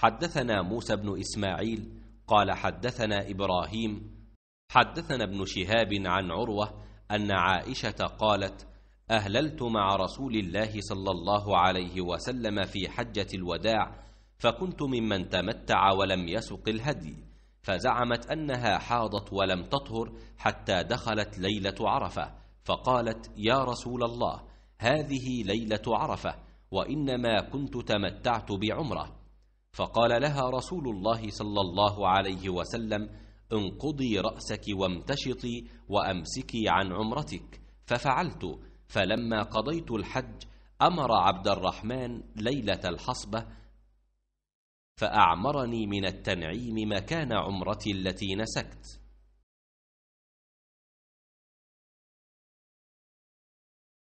حدثنا موسى بن إسماعيل قال حدثنا إبراهيم حدثنا ابن شهاب عن عروة أن عائشة قالت أهللت مع رسول الله صلى الله عليه وسلم في حجة الوداع فكنت ممن تمتع ولم يسق الهدي فزعمت أنها حاضت ولم تطهر حتى دخلت ليلة عرفة فقالت يا رسول الله هذه ليلة عرفة وإنما كنت تمتعت بعمره فقال لها رسول الله صلى الله عليه وسلم انقضي رأسك وامتشطي وأمسكي عن عمرتك ففعلت فلما قضيت الحج أمر عبد الرحمن ليلة الحصبة فأعمرني من التنعيم مكان عمرتي التي نسكت